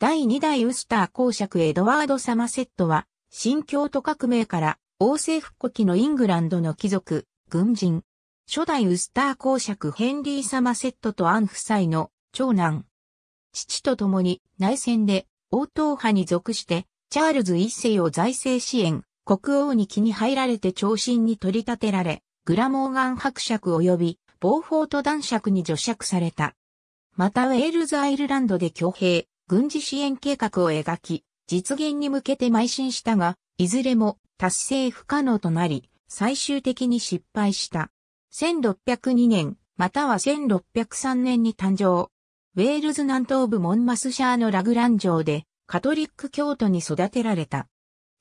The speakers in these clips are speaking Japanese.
第2代ウスター公爵エドワード・サマセットは、新教徒革命から王政復古期のイングランドの貴族、軍人。初代ウスター公爵ヘンリー・サマセットとアン夫妻の長男。父と共に内戦で王党派に属して、チャールズ一世を財政支援、国王に気に入られて長身に取り立てられ、グラモーガン伯爵及び、ボーフォート男爵に除爵された。またウェールズ・アイルランドで挙兵、軍事支援計画を描き、実現に向けて邁進したが、いずれも達成不可能となり、最終的に失敗した。1602年、または1603年に誕生。ウェールズ南東部モンマスシャーのラグラン城で、カトリック教徒に育てられた。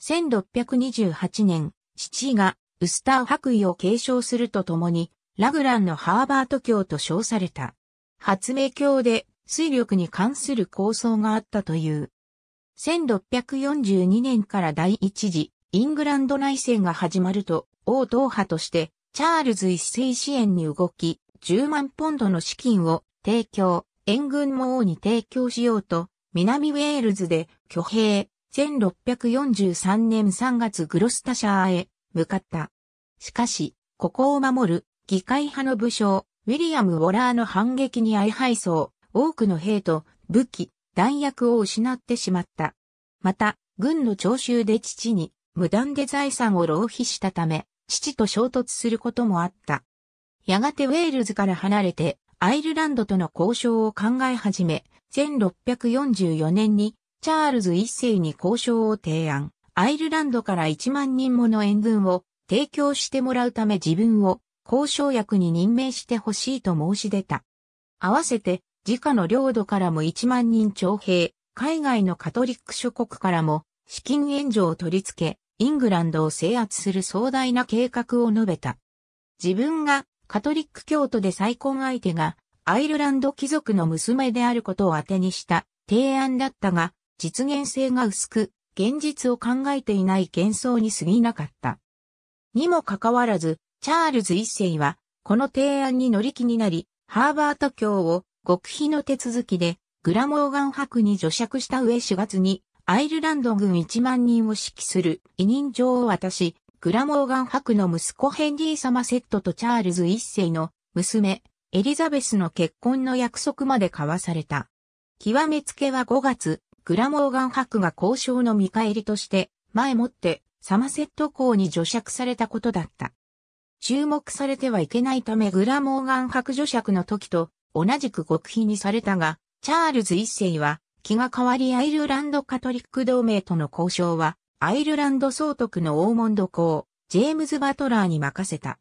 1628年、父がウスター白衣を継承するとともに、ラグランのハーバート教と称された。発明教で水力に関する構想があったという。1642年から第一次イングランド内戦が始まると、王党派としてチャールズ一世支援に動き、10万ポンドの資金を提供、援軍も王に提供しようと、南ウェールズで挙兵、1643年3月グロスタシャーへ向かった。しかし、ここを守る議会派の武将、ウィリアム・ウォラーの反撃に相敗走、多くの兵と武器、弾薬を失ってしまった。また、軍の徴収で父に無断で財産を浪費したため、父と衝突することもあった。やがてウェールズから離れて、アイルランドとの交渉を考え始め、1644年にチャールズ一世に交渉を提案。アイルランドから1万人もの援軍を提供してもらうため自分を交渉役に任命してほしいと申し出た。合わせて自家の領土からも1万人徴兵、海外のカトリック諸国からも資金援助を取り付け、イングランドを制圧する壮大な計画を述べた。自分がカトリック教徒で再婚相手がアイルランド貴族の娘であることを当てにした提案だったが、実現性が薄く、現実を考えていない幻想に過ぎなかった。にもかかわらず、チャールズ一世は、この提案に乗り気になり、ハーバート教を極秘の手続きで、グラモーガン伯に除釈した上4月に、アイルランド軍1万人を指揮する委任状を渡し、グラモーガン伯の息子ヘンリー・サマセットとチャールズ1世の娘、エリザベスの結婚の約束まで交わされた。極めつけは5月、グラモーガン伯が交渉の見返りとして、前もってサマセット校に除釈されたことだった。注目されてはいけないためグラモーガン伯除釈の時と同じく極秘にされたが、チャールズ一世は、気が変わりアイルランドカトリック同盟との交渉は、アイルランド総督のオーモンド公、ジェームズ・バトラーに任せた。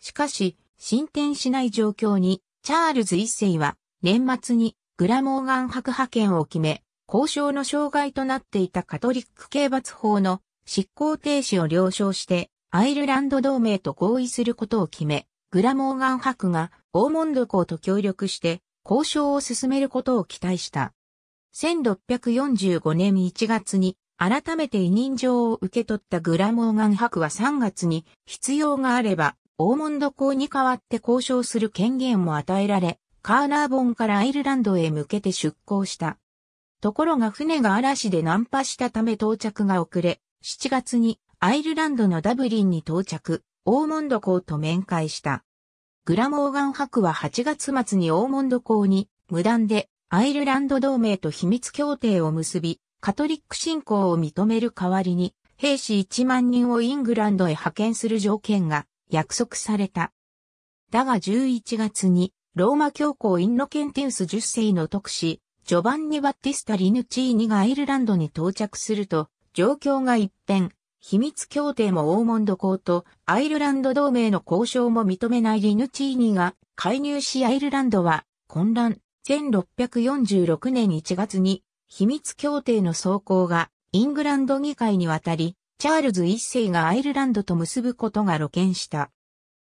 しかし、進展しない状況に、チャールズ一世は、年末にグラモーガン博派遣を決め、交渉の障害となっていたカトリック刑罰法の執行停止を了承して、アイルランド同盟と合意することを決め、グラモーガン博がボーモンド公と協力して交渉を進めることを期待した。1645年1月に改めて委任状を受け取ったグラモーガン博は3月に必要があれば、オーモンド公に代わって交渉する権限も与えられ、カーナーボンからアイルランドへ向けて出港した。ところが船が嵐で難破したため到着が遅れ、7月にアイルランドのダブリンに到着、オーモンド港と面会した。グラモーガン博は8月末にオーモンド港に無断でアイルランド同盟と秘密協定を結び、カトリック信仰を認める代わりに兵士1万人をイングランドへ派遣する条件が約束された。だが11月にローマ教皇インロケンテウス10世の特使、ジョバンニ・バッティスタ・リヌチーニがアイルランドに到着すると、状況が一変、秘密協定もオーモンド公とアイルランド同盟の交渉も認めないリヌチーニが介入しアイルランドは混乱。1646年1月に秘密協定の走行がイングランド議会に渡り、チャールズ一世がアイルランドと結ぶことが露見した。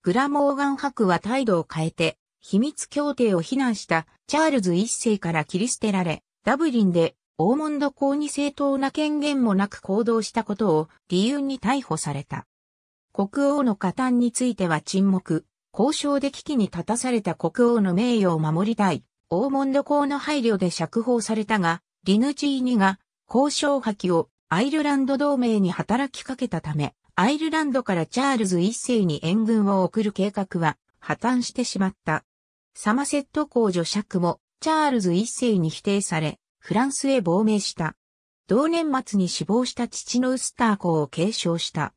グラモーガン博は態度を変えて、秘密協定を非難したチャールズ一世から切り捨てられ、ダブリンでオーモンド公に正当な権限もなく行動したことを理由に逮捕された。国王の加担については沈黙、交渉で危機に立たされた国王の名誉を守りたい、オーモンド公の配慮で釈放されたが、リヌチーニが交渉破棄をアイルランド同盟に働きかけたため、アイルランドからチャールズ一世に援軍を送る計画は破綻してしまった。サマセット公女釈もチャールズ一世に否定され、フランスへ亡命した。同年末に死亡した父のウスター公を継承した。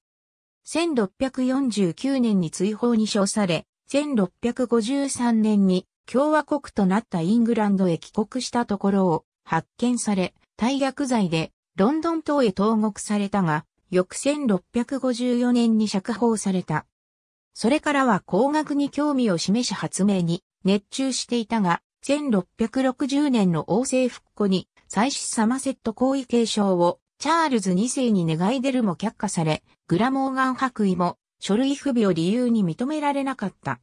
1649年に追放に称され、1653年に共和国となったイングランドへ帰国したところを発見され、大逆罪でロンドン島へ投獄されたが、翌1654年に釈放された。それからは工学に興味を示し発明に熱中していたが、1660年の王政復古に、最始サマセット皇位継承を、チャールズ2世に願い出るも却下され、グラモーガン白衣も、書類不備を理由に認められなかった。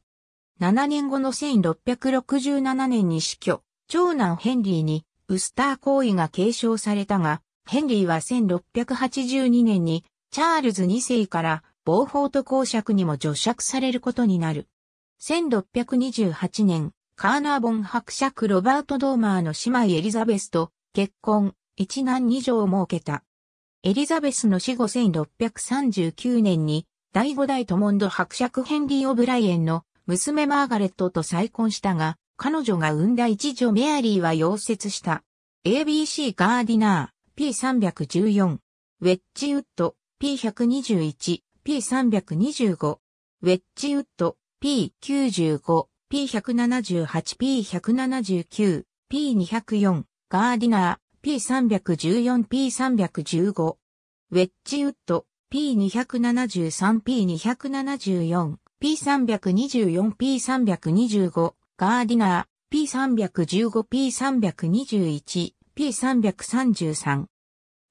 7年後の1667年に死去、長男ヘンリーに、ウスター行為が継承されたが、ヘンリーは1682年に、チャールズ2世から、暴法と公爵にも除爵されることになる。1628年、カーナーボン伯爵ロバート・ドーマーの姉妹エリザベスと結婚、一男二女を設けた。エリザベスの死後1639年に第五代トモンド伯爵ヘンリー・オブライエンの娘マーガレットと再婚したが、彼女が産んだ一女メアリーは溶接した。ABC ガーディナー P314、ウェッジウッド P121、P325、ウェッジウッド P95、P178、P179、P204、ガーディナー、P314、P315、ウェッジウッド、P273、P274、P324、P325、ガーディナー、P315、P321、P333、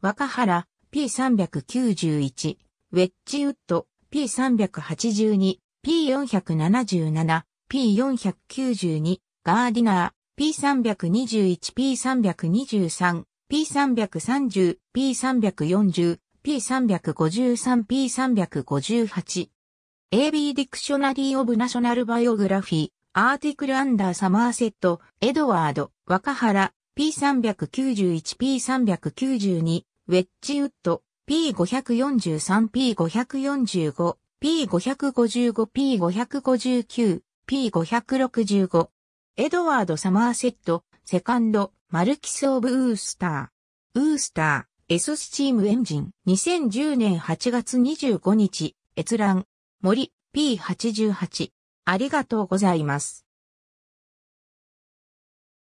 若原、P391、ウェッジウッド、P382、P477、P492、ガーディナー、P321、P323、P330、P340、P353、P358。AB ディクショナリー・オブ・ナショナル・バイオグラフィー、アーティクル・アンダー・サマーセット、エドワード、若原、P391P392、ウェッジウッド、P543P545、P555P559、P565。エドワード・サマーセット、セカンド、マルキス・オブ・ウースター。ウースター、S スチームエンジン。2010年8月25日、閲覧。森、P88。ありがとうございます。